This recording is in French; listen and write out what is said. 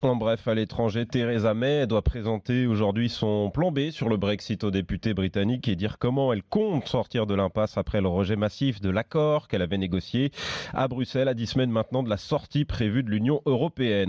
En bref, à l'étranger, Theresa May doit présenter aujourd'hui son plan B sur le Brexit aux députés britanniques et dire comment elle compte sortir de l'impasse après le rejet massif de l'accord qu'elle avait négocié à Bruxelles à dix semaines maintenant de la sortie prévue de l'Union européenne.